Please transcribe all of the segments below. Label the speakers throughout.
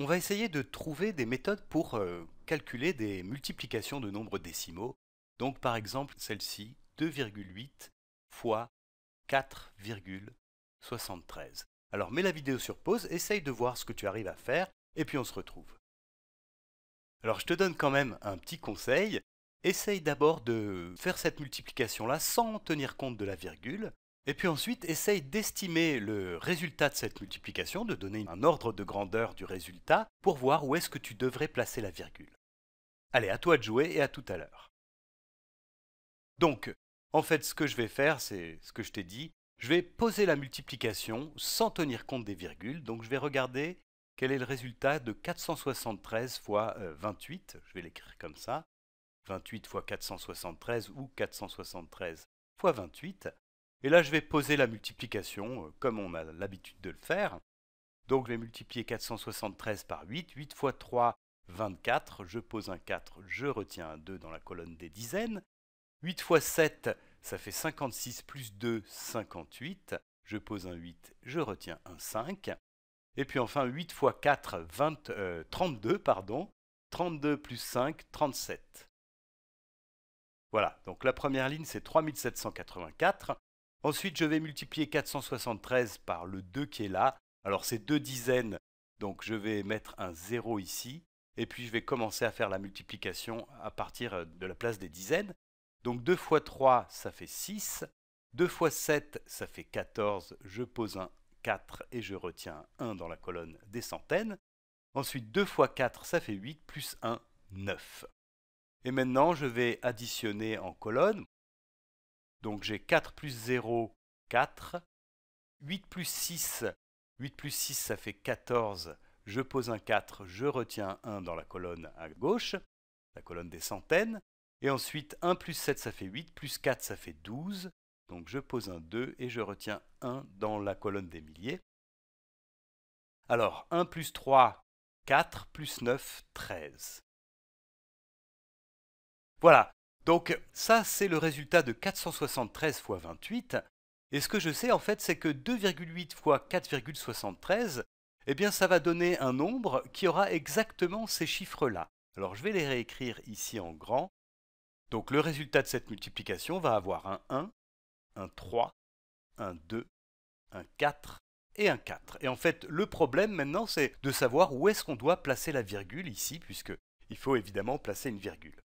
Speaker 1: On va essayer de trouver des méthodes pour euh, calculer des multiplications de nombres décimaux. Donc par exemple celle-ci, 2,8 fois 4,73. Alors mets la vidéo sur pause, essaye de voir ce que tu arrives à faire, et puis on se retrouve. Alors je te donne quand même un petit conseil. Essaye d'abord de faire cette multiplication-là sans tenir compte de la virgule, et puis ensuite, essaye d'estimer le résultat de cette multiplication, de donner un ordre de grandeur du résultat pour voir où est-ce que tu devrais placer la virgule. Allez, à toi de jouer et à tout à l'heure. Donc, en fait, ce que je vais faire, c'est ce que je t'ai dit, je vais poser la multiplication sans tenir compte des virgules, donc je vais regarder quel est le résultat de 473 x 28, je vais l'écrire comme ça, 28 fois 473 ou 473 fois 28, et là, je vais poser la multiplication, euh, comme on a l'habitude de le faire. Donc, je vais multiplier 473 par 8. 8 x 3, 24. Je pose un 4, je retiens un 2 dans la colonne des dizaines. 8 x 7, ça fait 56 plus 2, 58. Je pose un 8, je retiens un 5. Et puis enfin, 8 x 4, 32, pardon. 32 plus 5, 37. Voilà, donc la première ligne, c'est 3784. Ensuite, je vais multiplier 473 par le 2 qui est là. Alors, c'est deux dizaines, donc je vais mettre un 0 ici. Et puis, je vais commencer à faire la multiplication à partir euh, de la place des dizaines. Donc, 2 fois 3, ça fait 6. 2 fois 7, ça fait 14. Je pose un 4 et je retiens 1 dans la colonne des centaines. Ensuite, 2 fois 4, ça fait 8, plus 1, 9. Et maintenant, je vais additionner en colonne. Donc j'ai 4 plus 0, 4. 8 plus 6, 8 plus 6 ça fait 14. Je pose un 4, je retiens 1 dans la colonne à gauche, la colonne des centaines. Et ensuite 1 plus 7 ça fait 8, plus 4 ça fait 12. Donc je pose un 2 et je retiens 1 dans la colonne des milliers. Alors 1 plus 3, 4, plus 9, 13. Voilà, donc ça, c'est le résultat de 473 fois 28. Et ce que je sais en fait, c'est que 2,8 x 4,73, eh bien ça va donner un nombre qui aura exactement ces chiffres-là. Alors je vais les réécrire ici en grand. Donc le résultat de cette multiplication va avoir un 1, un 3, un 2, un 4 et un 4. Et en fait, le problème maintenant, c'est de savoir où est-ce qu'on doit placer la virgule ici, puisqu'il faut évidemment placer une virgule.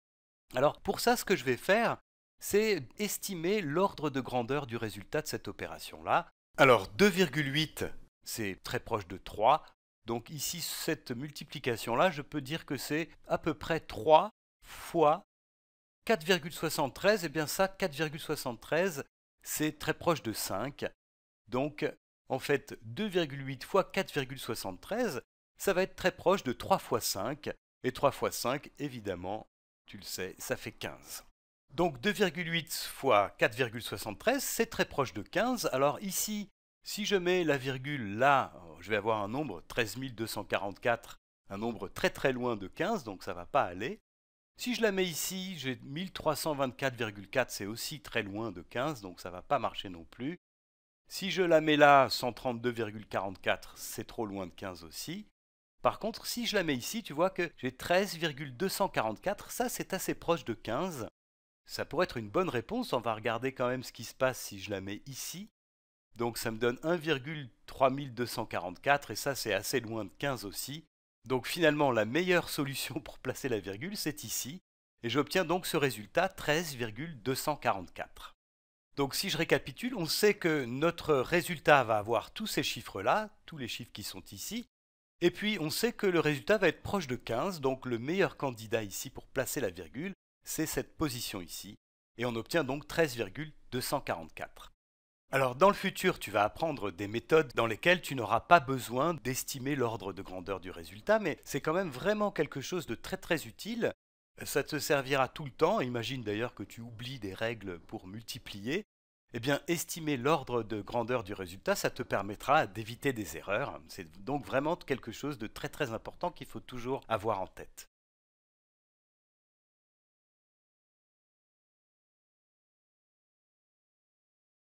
Speaker 1: Alors pour ça, ce que je vais faire, c'est estimer l'ordre de grandeur du résultat de cette opération-là. Alors 2,8, c'est très proche de 3. Donc ici, cette multiplication-là, je peux dire que c'est à peu près 3 fois 4,73. Et eh bien ça, 4,73, c'est très proche de 5. Donc en fait, 2,8 fois 4,73, ça va être très proche de 3 fois 5. Et 3 fois 5, évidemment, tu le sais, ça fait 15. Donc 2,8 fois 4,73, c'est très proche de 15. Alors ici, si je mets la virgule là, je vais avoir un nombre 13244, un nombre très très loin de 15, donc ça ne va pas aller. Si je la mets ici, j'ai 1324,4, c'est aussi très loin de 15, donc ça ne va pas marcher non plus. Si je la mets là, 132,44, c'est trop loin de 15 aussi. Par contre, si je la mets ici, tu vois que j'ai 13,244, ça c'est assez proche de 15. Ça pourrait être une bonne réponse, on va regarder quand même ce qui se passe si je la mets ici. Donc ça me donne 1,3244 et ça c'est assez loin de 15 aussi. Donc finalement la meilleure solution pour placer la virgule c'est ici et j'obtiens donc ce résultat 13,244. Donc si je récapitule, on sait que notre résultat va avoir tous ces chiffres-là, tous les chiffres qui sont ici, et puis on sait que le résultat va être proche de 15, donc le meilleur candidat ici pour placer la virgule, c'est cette position ici, et on obtient donc 13,244. Alors dans le futur, tu vas apprendre des méthodes dans lesquelles tu n'auras pas besoin d'estimer l'ordre de grandeur du résultat, mais c'est quand même vraiment quelque chose de très très utile. Ça te servira tout le temps, imagine d'ailleurs que tu oublies des règles pour multiplier, eh bien, estimer l'ordre de grandeur du résultat, ça te permettra d'éviter des erreurs. C'est donc vraiment quelque chose de très très important qu'il faut toujours avoir en tête.